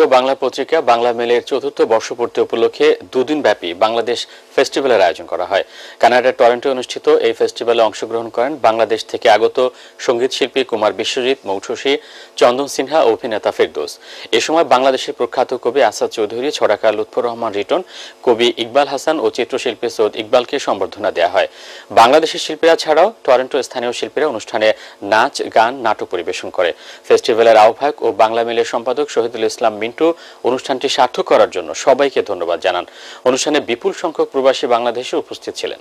জাতীয় বাংলা পত্রিকা বাংলা মেলের চতুর্থ বর্ষপূর্তি উপলক্ষে দুদিন ব্যাপী বাংলাদেশ ফেস্টিভ্যালের আয়োজন করা হয় কানাডার টরেন্টো অনুষ্ঠিত এই ফেস্টিভ্যালে অংশগ্রহণ করেন বাংলাদেশ থেকে আগত সঙ্গীত শিল্পী কুমার বিশ্বজিৎ মৌসুসী চন্দন সিনহা অভিনেতা ফেরদোস এ সময় বাংলাদেশের প্রখ্যাত কবি আসাদ চৌধুরী ছড়াকা লুৎফর রহমান রিটন কবি ইকবাল হাসান ও চিত্রশিল্পী সৈয়দ ইকবালকে সম্বর্ধনা দেওয়া হয় বাংলাদেশের শিল্পীরা ছাড়াও টরেন্টো স্থানীয় শিল্পীরা অনুষ্ঠানে নাচ গান নাটক পরিবেশন করে ফেস্টিভ্যালের আহ্বায়ক ও বাংলা মেলের সম্পাদক শহীদুল ইসলাম মিন মিন্টু অনুষ্ঠানটি সার্থক করার জন্য সবাইকে ধন্যবাদ জানান অনুষ্ঠানে বিপুল সংখ্যক প্রবাসী বাংলাদেশে উপস্থিত ছিলেন